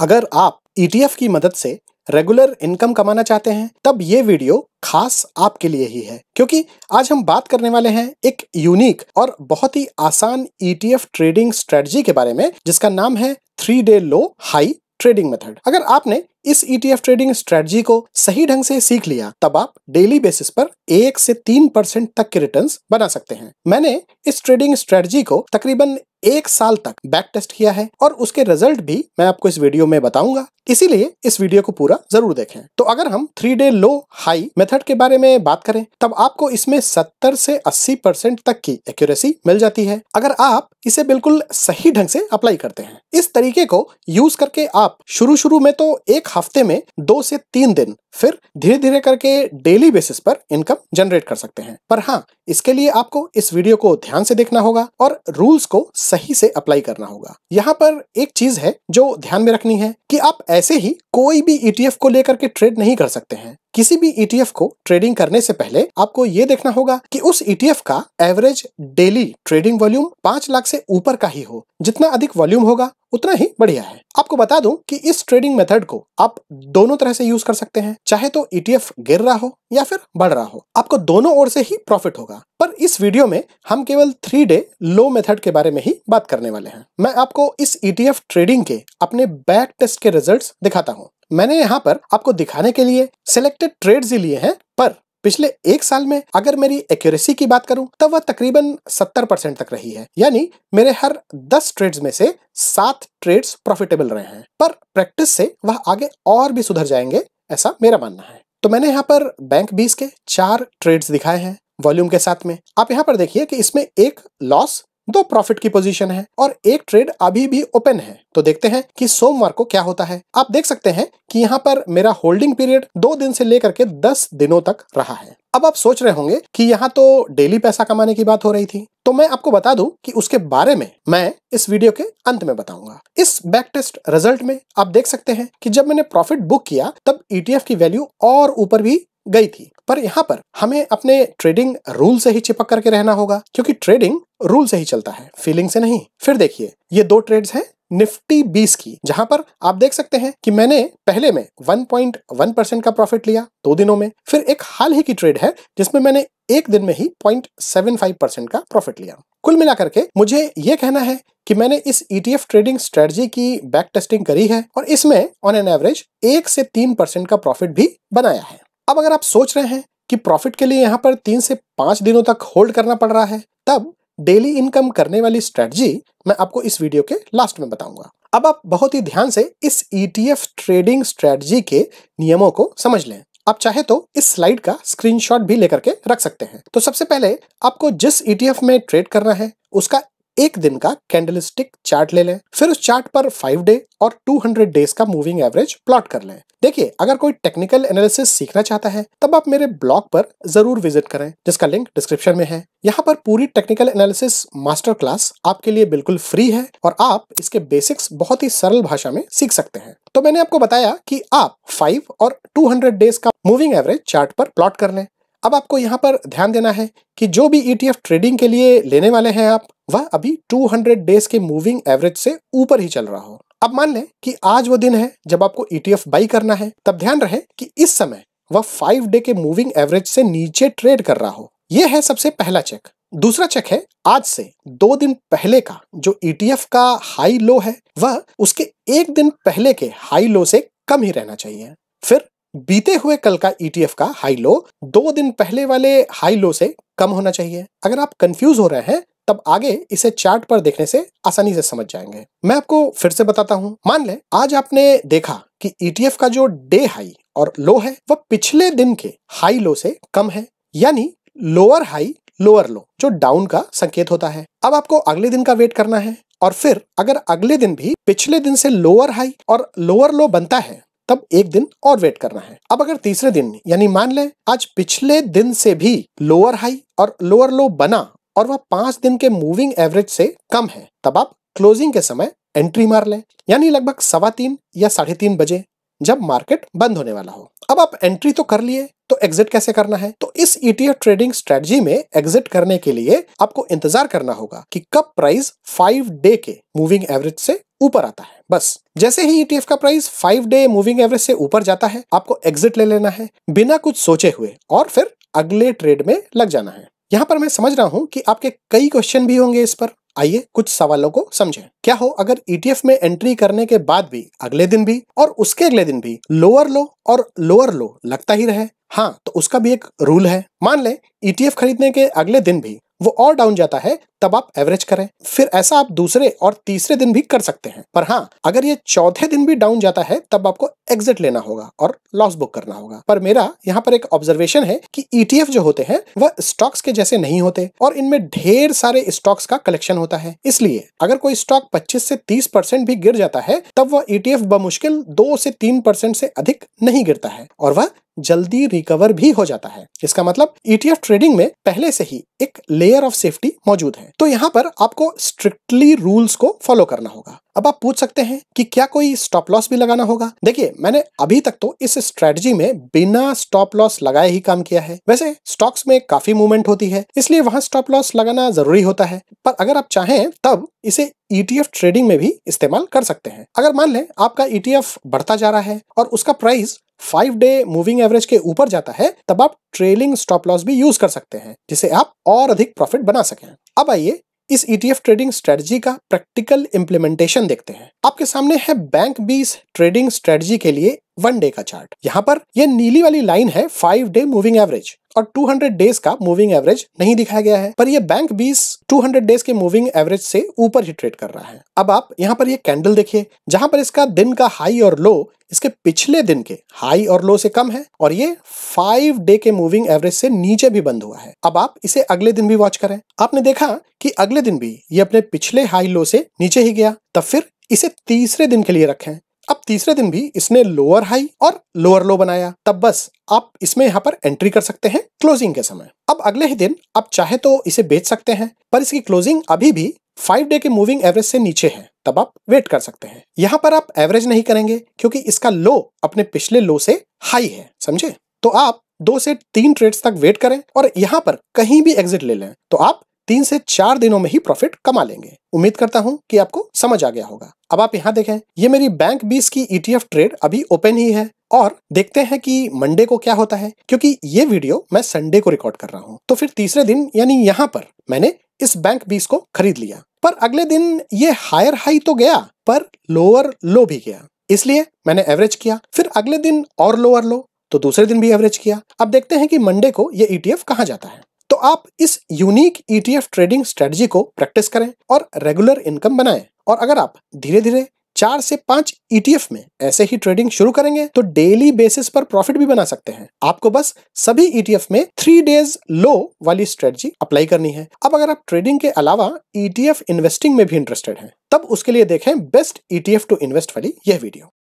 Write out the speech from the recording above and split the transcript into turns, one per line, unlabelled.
अगर आप ETF e की मदद से रेगुलर इनकम कमाना चाहते हैं तब ये वीडियो खास आपके लिए ही है क्योंकि आज हम बात करने वाले हैं एक यूनिक और बहुत ही आसान ईटीएफ ट्रेडिंग स्ट्रेटजी के बारे में जिसका नाम है three day low high trading method अगर आपने इस ईटीएफ ट्रेडिंग स्ट्रेटजी को सही ढंग से सीख लिया तब आप डेली बेसिस पर एक से तीन परसेंट तक के रिटर्न्स बना सकते हैं मैंने इस ट्रेडिंग स्ट्रेटजी को तकरीबन एक साल तक बैक टेस्ट किया है और उसके रिजल्ट भी मैं आपको इस वीडियो में बताऊंगा इसीलिए इस वीडियो को पूरा जरूर देखें तो अगर हम three day low high method के बारे में बात करें तब आपको इसमें 70 से 80 परसेंट तक की एक्यूरेसी मिल जाती है अगर आप इसे बिल्कुल सही ढंग से अप्लाई करते हैं इस तरीके को यूज करके आप शुरू शुरू में तो एक हफ्ते में दो से तीन दिन फिर धीरे धीरे करके डेली बेसिस पर इनकम जनरेट कर सकते हैं पर हाँ इसके लिए आपको इस वीडियो को ध्यान से देखना होगा और रूल्स को सही से अप्लाई करना होगा यहाँ पर एक चीज है जो ध्यान में रखनी है कि आप ऐसे ही कोई भी ईटीएफ e को लेकर के ट्रेड नहीं कर सकते हैं किसी भी ETF को ट्रेडिंग करने से पहले आपको ये देखना होगा कि उस ETF का एवरेज डेली ट्रेडिंग वॉल्यूम पांच लाख से ऊपर का ही हो जितना अधिक वॉल्यूम होगा उतना ही बढ़िया है आपको बता दूं कि इस ट्रेडिंग मेथड को आप दोनों तरह से यूज कर सकते हैं चाहे तो ETF गिर रहा हो या फिर बढ़ रहा हो आपको दोनों ओर से ही प्रॉफिट होगा पर इस वीडियो में हम केवल थ्री डे लो मेथड के बारे में ही बात करने वाले हैं मैं आपको इस ईटीएफ e ट्रेडिंग के अपने बैक टेस्ट के रिजल्ट्स दिखाता हूँ मैंने यहाँ पर आपको दिखाने के लिए सिलेक्टेड ट्रेड्स ही लिए हैं पर पिछले एक साल में अगर मेरी एक्यूरेसी की बात करूं तब वह तकरीबन 70 परसेंट तक रही है यानी मेरे हर 10 ट्रेड्स में से सात ट्रेड्स प्रॉफिटेबल रहे हैं पर प्रैक्टिस से वह आगे और भी सुधर जाएंगे ऐसा मेरा मानना है तो मैंने यहाँ पर बैंक बीस के चार ट्रेड्स दिखाए हैं वॉल्यूम के साथ में आप यहाँ पर देखिए कि इसमें एक लॉस दो प्रॉफिट की पोजीशन है और एक ट्रेड अभी भी ओपन है तो देखते हैं कि सोमवार को क्या होता है आप देख सकते हैं कि यहाँ पर मेरा होल्डिंग पीरियड दो दिन से लेकर के दस दिनों तक रहा है अब आप सोच रहे होंगे कि यहाँ तो डेली पैसा कमाने की बात हो रही थी तो मैं आपको बता दूं कि उसके बारे में मैं इस वीडियो के अंत में बताऊंगा इस बैक टेस्ट रिजल्ट में आप देख सकते हैं कि जब मैंने प्रॉफिट बुक किया तब ईटीएफ e की वैल्यू और ऊपर भी गई थी पर यहाँ पर हमें अपने ट्रेडिंग रूल से ही चिपक करके रहना होगा क्योंकि ट्रेडिंग रूल से ही चलता है फीलिंग से नहीं फिर देखिए ये दो ट्रेड्स हैं निफ्टी बीस की जहां पर आप देख सकते हैं कि मैंने पहले में 1.1 परसेंट का प्रॉफिट लिया दो दिनों में फिर एक हाल ही की ट्रेड है जिसमें मैंने एक दिन में ही 0.75 परसेंट का प्रॉफिट लिया कुल मिलाकर के मुझे ये कहना है कि मैंने इस ETF ट्रेडिंग स्ट्रेटजी की बैक टेस्टिंग करी है और इसमें ऑन एन एवरेज एक से तीन परसेंट का प्रॉफिट भी बनाया है अब अगर आप सोच रहे हैं कि प्रॉफिट के लिए यहाँ पर तीन से पांच दिनों तक होल्ड करना पड़ रहा है तब डेली इनकम करने वाली स्ट्रेटजी मैं आपको इस वीडियो के लास्ट में बताऊंगा अब आप बहुत ही ध्यान से इस ETF ट्रेडिंग स्ट्रेटजी के नियमों को समझ लें आप चाहे तो इस स्लाइड का स्क्रीनशॉट भी लेकर के रख सकते हैं तो सबसे पहले आपको जिस ETF में ट्रेड करना है उसका एक दिन का कैंडलस्टिक चार्ट ले लें फिर उस चार्ट पर फाइव डे और टू हंड्रेड डेज का मूविंग एवरेज प्लॉट कर लें देखिए अगर कोई टेक्निकल एनालिसिस सीखना चाहता है तब आप मेरे ब्लॉग पर जरूर विजिट करें जिसका लिंक डिस्क्रिप्शन में है यहाँ पर पूरी टेक्निकल एनालिसिस मास्टर क्लास आपके लिए बिल्कुल फ्री है और आप इसके बेसिक्स बहुत ही सरल भाषा में सीख सकते हैं तो मैंने आपको बताया कि आप 5 और 200 डेज का मूविंग एवरेज चार्ट पर प्लॉट कर लें अब आपको यहाँ पर ध्यान देना है कि जो भी ईटीएफ e ट्रेडिंग के लिए लेने वाले हैं आप वह अभी 200 डेज के मूविंग एवरेज से ऊपर ही चल रहा हो अब मान लें कि आज वो दिन है जब आपको ईटीएफ e बाई करना है तब ध्यान रहे कि इस समय वह फाइव डे के मूविंग एवरेज से नीचे ट्रेड कर रहा हो यह है सबसे पहला चेक दूसरा चेक है आज से दो दिन पहले का जो ईटीएफ e का हाई लो है वह उसके एक दिन पहले के हाई लो से कम ही रहना चाहिए फिर बीते हुए कल का ईटीएफ e का हाई लो दो दिन पहले वाले हाई लो से कम होना चाहिए अगर आप कंफ्यूज हो रहे हैं तब आगे इसे चार्ट पर देखने से आसानी से समझ जाएंगे मैं आपको फिर से बताता हूं मान ले आज आपने देखा कि ईटीएफ e का जो डे हाई और लो है वह पिछले दिन के हाई लो से कम है यानी लोअर हाई लोअर लो जो डाउन का संकेत होता है अब आपको अगले दिन का वेट करना है और फिर अगर अगले दिन भी पिछले दिन से लोअर हाई और लोअर लो बनता है तब एक दिन और वेट करना है अब अगर तीसरे दिन यानी मान ले आज पिछले दिन से भी लोअर हाई और लोअर लो बना और वह पांच दिन के मूविंग एवरेज से कम है तब आप क्लोजिंग के समय एंट्री मार लें यानी लगभग सवा तीन या साढ़े तीन बजे जब मार्केट बंद होने वाला हो अब आप एंट्री तो कर लिए तो एग्जिट कैसे करना है तो इस ईटीएफ ट्रेडिंग स्ट्रेटजी में एग्जिट करने के लिए आपको इंतजार करना होगा कि कब प्राइस फाइव डे के मूविंग एवरेज से ऊपर आता है बस जैसे ही ईटीएफ e का price five day moving average से ऊपर जाता है आपको एग्जिट ले लेना है बिना कुछ सोचे हुए और फिर अगले ट्रेड में लग जाना है यहाँ पर मैं समझ रहा हूँ कि आपके कई क्वेश्चन भी होंगे इस पर आइए कुछ सवालों को समझें क्या हो अगर ईटीएफ e में एंट्री करने के बाद भी अगले दिन भी और उसके अगले दिन भी लोअर लो और लोअर लो लगता ही रहे हाँ तो उसका भी एक रूल है मान लें ईटीएफ e खरीदने के अगले दिन भी वो और डाउन जाता है तब आप एवरेज करें फिर ऐसा आप दूसरे और तीसरे दिन भी कर सकते हैं पर हाँ अगर ये चौथे दिन भी डाउन जाता है तब आपको एग्जिट लेना होगा और लॉस बुक करना होगा पर मेरा यहाँ पर एक ऑब्जर्वेशन है कि ईटीएफ e जो होते हैं वह स्टॉक्स के जैसे नहीं होते और इनमें ढेर सारे स्टॉक्स का कलेक्शन होता है इसलिए अगर कोई स्टॉक पच्चीस से तीस भी गिर जाता है तब वह ईटीएफ e बमुश्किल दो से तीन से अधिक नहीं गिरता है और वह जल्दी रिकवर भी हो जाता है इसका मतलब ईटीएफ e ट्रेडिंग में पहले से ही एक लेयर ऑफ सेफ्टी मौजूद है तो यहाँ पर आपको स्ट्रिक्टली रूल्स को फॉलो करना होगा अब आप पूछ सकते हैं कि क्या कोई स्टॉप लॉस भी लगाना होगा देखिए मैंने अभी तक तो इस स्ट्रेटजी में बिना स्टॉप लॉस लगाए ही काम किया है वैसे स्टॉक्स में काफी मूवमेंट होती है इसलिए वहां स्टॉप लॉस लगाना जरूरी होता है पर अगर आप चाहें तब इसे ईटीएफ e ट्रेडिंग में भी इस्तेमाल कर सकते हैं अगर मान लें आपका ईटीएफ e बढ़ता जा रहा है और उसका price five day moving average के ऊपर जाता है तब आप ट्रेलिंग स्टॉप लॉस भी यूज कर सकते हैं जिसे आप और अधिक प्रॉफिट बना सकें अब आइए इस ईटीएफ e ट्रेडिंग स्ट्रेटजी का प्रैक्टिकल इंप्लीमेंटेशन देखते हैं आपके सामने है बैंक बीस ट्रेडिंग स्ट्रेटजी के लिए वन डे का चार्ट यहाँ पर यह नीली वाली लाइन है फाइव डे मूविंग एवरेज और 200 डेज का मूविंग एवरेज नहीं दिखाया गया है पर ये बैंक बीस 200 डेज के मूविंग एवरेज से ऊपर ही ट्रेड कर रहा है अब आप यहाँ पर ये कैंडल देखिए जहां पर इसका दिन का हाई और लो इसके पिछले दिन के हाई और लो से कम है और ये फाइव डे के मूविंग एवरेज से नीचे भी बंद हुआ है अब आप इसे अगले दिन भी वॉच करें आपने देखा कि अगले दिन भी ये अपने पिछले हाई लो से नीचे ही गया तब फिर इसे तीसरे दिन के लिए रखें अब तीसरे दिन भी इसने लोअर हाई और लोअर लो बनाया तब बस आप इसमें यहाँ पर एंट्री कर सकते हैं क्लोजिंग के समय अब अगले ही दिन आप चाहे तो इसे बेच सकते हैं पर इसकी क्लोजिंग अभी भी फाइव डे के मूविंग एवरेज से नीचे है तब आप वेट कर सकते हैं यहाँ पर आप एवरेज नहीं करेंगे क्योंकि इसका लो अपने पिछले लो से हाई है समझे तो आप दो से तीन ट्रेड्स तक वेट करें और यहाँ पर कहीं भी एग्जिट ले लें तो आप तीन से चार दिनों में ही प्रॉफिट कमा लेंगे उम्मीद करता हूं कि आपको समझ आ गया होगा अब आप यहाँ देखें ये मेरी बैंक बीस की ईटीएफ e ट्रेड अभी ओपन ही है और देखते हैं कि मंडे को क्या होता है क्योंकि ये वीडियो मैं संडे को रिकॉर्ड कर रहा हूँ तो फिर तीसरे दिन यानी यहाँ पर मैंने इस बैंक बीस को खरीद लिया पर अगले दिन ये हायर हाई तो गया पर लोअर लो भी गया इसलिए मैंने एवरेज किया फिर अगले दिन और लोअर लो तो दूसरे दिन भी एवरेज किया अब देखते हैं कि मंडे को ये ईटीएफ e कहाँ जाता है तो आप इस यूनिक ईटीएफ ट्रेडिंग स्ट्रेटजी को प्रैक्टिस करें और रेगुलर इनकम बनाएं और अगर आप धीरे धीरे चार से पांच ईटीएफ e में ऐसे ही ट्रेडिंग शुरू करेंगे तो डेली बेसिस पर प्रॉफिट भी बना सकते हैं आपको बस सभी ईटीएफ e में थ्री डेज लो वाली स्ट्रेटजी अप्लाई करनी है अब अगर आप ट्रेडिंग के अलावा ईटीएफ e इन्वेस्टिंग में भी इंटरेस्टेड हैं तब उसके लिए देखें बेस्ट ईटीएफ टू इन्वेस्ट वाली यह वीडियो